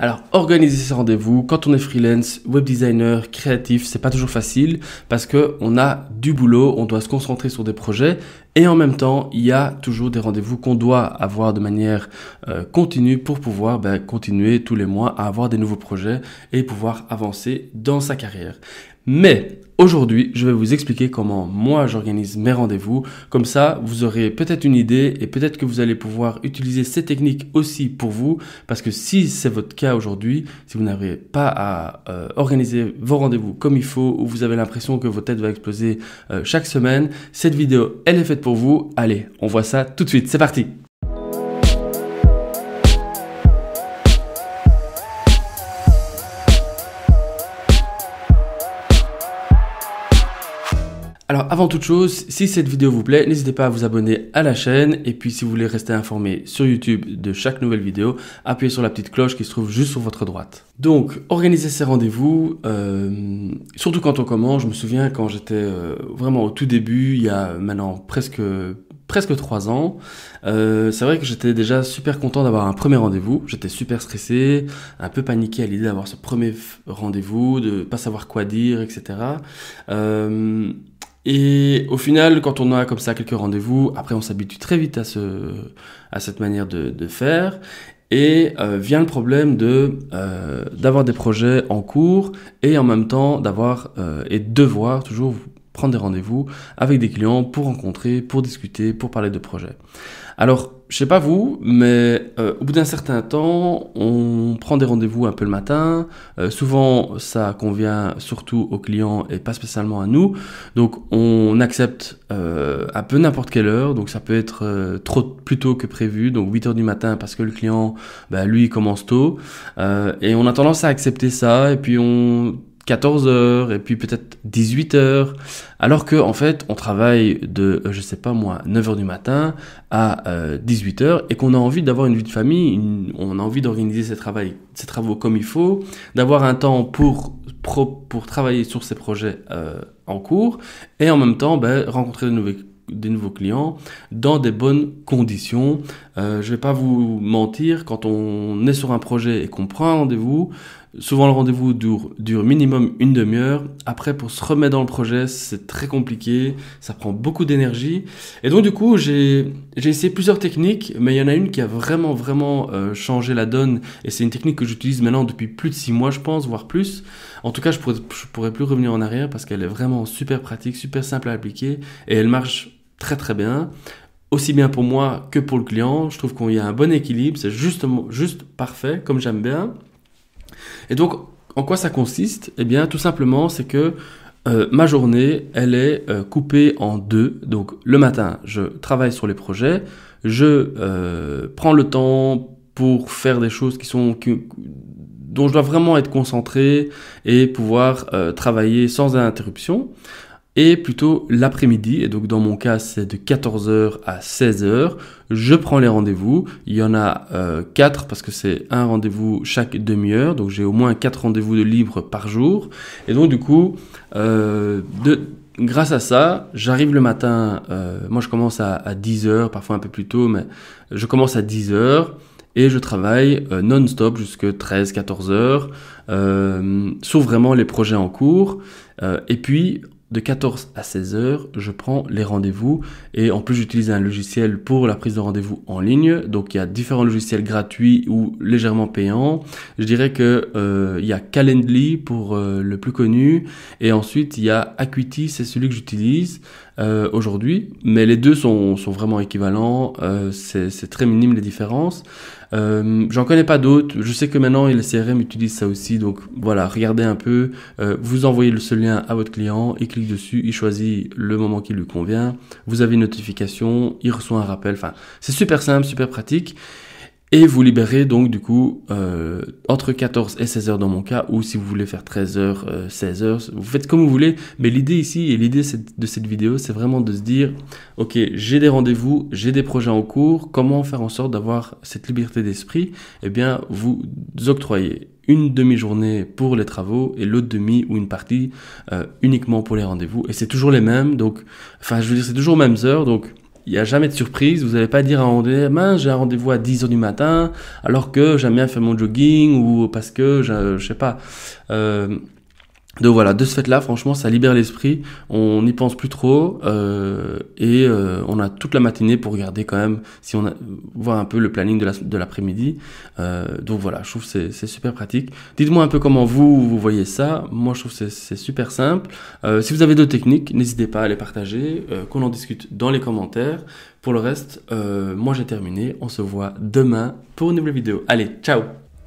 Alors, organiser ces rendez-vous, quand on est freelance, web designer, créatif, c'est pas toujours facile parce que on a du boulot, on doit se concentrer sur des projets et en même temps, il y a toujours des rendez-vous qu'on doit avoir de manière euh, continue pour pouvoir ben, continuer tous les mois à avoir des nouveaux projets et pouvoir avancer dans sa carrière. Mais aujourd'hui, je vais vous expliquer comment moi j'organise mes rendez-vous. Comme ça, vous aurez peut-être une idée et peut-être que vous allez pouvoir utiliser ces techniques aussi pour vous. Parce que si c'est votre cas aujourd'hui, si vous n'avez pas à euh, organiser vos rendez-vous comme il faut ou vous avez l'impression que votre tête va exploser euh, chaque semaine, cette vidéo, elle est faite pour vous. Allez, on voit ça tout de suite. C'est parti Alors avant toute chose, si cette vidéo vous plaît, n'hésitez pas à vous abonner à la chaîne et puis si vous voulez rester informé sur YouTube de chaque nouvelle vidéo, appuyez sur la petite cloche qui se trouve juste sur votre droite. Donc organiser ces rendez-vous, euh, surtout quand on commence, je me souviens quand j'étais euh, vraiment au tout début, il y a maintenant presque presque 3 ans. Euh, c'est vrai que j'étais déjà super content d'avoir un premier rendez-vous. J'étais super stressé, un peu paniqué à l'idée d'avoir ce premier rendez-vous, de pas savoir quoi dire, etc. Et au final, quand on a comme ça quelques rendez-vous, après on s'habitue très vite à, ce, à cette manière de, faire. Et euh, vient le problème de euh, d'avoir des projets en cours et en même temps d'avoir euh, et devoir toujours prendre des rendez-vous avec des clients pour rencontrer, pour discuter, pour parler de projets. Alors, je sais pas vous, mais euh, au bout d'un certain temps, on prend des rendez-vous un peu le matin. Euh, souvent, ça convient surtout aux clients et pas spécialement à nous. Donc, on accepte euh, un peu n'importe quelle heure. Donc, ça peut être euh, trop plus tôt que prévu, donc 8 heures du matin parce que le client, bah, lui, commence tôt. et on a tendance à accepter ça. Et puis, on 14 heures et puis peut-être 18 heures, Alors que en fait, on travaille de, euh, je sais pas moi, 9 heures du matin à 18h euh, et qu'on a envie d'avoir une vie de famille, on a envie d'organiser ses, travail, travaux comme il faut, d'avoir un temps pour, pour, travailler sur ses projets euh, en cours et en même temps ben, rencontrer de nouveaux des nouveaux clients dans des bonnes conditions. Euh, je ne vais pas vous mentir, quand on est sur un projet et qu'on prend un rendez-vous, souvent le rendez-vous dure, dure minimum une demi-heure. Après, pour se remettre dans le projet, c'est très compliqué, ça prend beaucoup d'énergie. Et donc du coup, j'ai essayé plusieurs techniques, mais il y en a une qui a vraiment, vraiment euh, changé la donne. Et c'est une technique que j'utilise maintenant depuis plus de six mois, je pense, voire plus. En tout cas, je pourrais, je pourrais plus revenir en arrière parce qu'elle est vraiment super pratique, super simple à appliquer et elle marche très très bien, aussi bien pour moi que pour le client. Je trouve qu'on y a un bon équilibre, c'est justement juste parfait, comme j'aime bien. Et donc, en quoi ça consiste Eh bien, tout simplement, c'est que euh, ma journée, elle est euh, coupée en deux. Donc, le matin, je travaille sur les projets, je euh, prends le temps pour faire des choses qui sont dont je dois vraiment être concentré et pouvoir travailler sans interruption et plutôt l'après-midi. Et donc dans mon cas, c'est de 14h à 16h. Je prends les rendez-vous. Il y en a 4 euh, parce que c'est un rendez-vous chaque demi-heure. Donc j'ai au moins 4 rendez-vous de libre par jour. Et donc du coup, euh, de, grâce à ça, j'arrive le matin. Euh, moi, je commence à, 10h, parfois un peu plus tôt, mais je commence à 10h et je travaille non-stop jusqu'à 13-14 h sauf vraiment les projets en cours. et puis de 14 à 16 heures, je prends les rendez-vous et en plus j'utilise un logiciel pour la prise de rendez-vous en ligne. Donc il y a différents logiciels gratuits ou légèrement payants. Je dirais que euh, il y a Calendly pour euh, le plus connu et ensuite il y a Acuity, c'est celui que j'utilise euh, aujourd'hui. Mais les deux sont, sont vraiment équivalents. c'est très minime les différences. Euh, J'en connais pas d'autres. Je sais que maintenant les CRM utilisent ça aussi. Donc voilà, regardez un peu. Euh, vous envoyez le seul lien à votre client, il clique dessus, il choisit le moment qui lui convient. Vous avez une notification, il reçoit un rappel. Enfin, c'est super simple, super pratique. Et vous libérez donc du coup euh, entre 14 et 16 heures dans mon cas, ou si vous voulez faire 13 heures, 16 euh, heures, vous faites comme vous voulez. Mais l'idée ici et l'idée de cette vidéo, c'est vraiment de se dire, ok, j'ai des rendez-vous, j'ai des projets en cours, comment faire en sorte d'avoir cette liberté d'esprit Eh bien, vous octroyez une demi-journée pour les travaux et l'autre demi ou une partie euh, uniquement pour les rendez-vous. Et c'est toujours les mêmes, donc, enfin je veux dire, c'est toujours mêmes heures, donc il n'y a jamais de surprise. Vous n'allez pas dire à un rendez-vous, j'ai un rendez-vous à 10h du matin, alors que j'aime bien faire mon jogging ou parce que, je, ne sais pas. Euh, donc voilà, de ce fait-là, franchement, ça libère l'esprit, on n'y pense plus trop euh, et euh, on a toute la matinée pour regarder quand même, si on a, voir un peu le planning de l'après-midi. Euh, donc voilà, je trouve que c'est super pratique. Dites-moi un peu comment vous, vous voyez ça. Moi, je trouve que c'est super simple. si vous avez d'autres techniques, n'hésitez pas à les partager, qu'on en discute dans les commentaires. Pour le reste, moi j'ai terminé. On se voit demain pour une nouvelle vidéo. Allez, ciao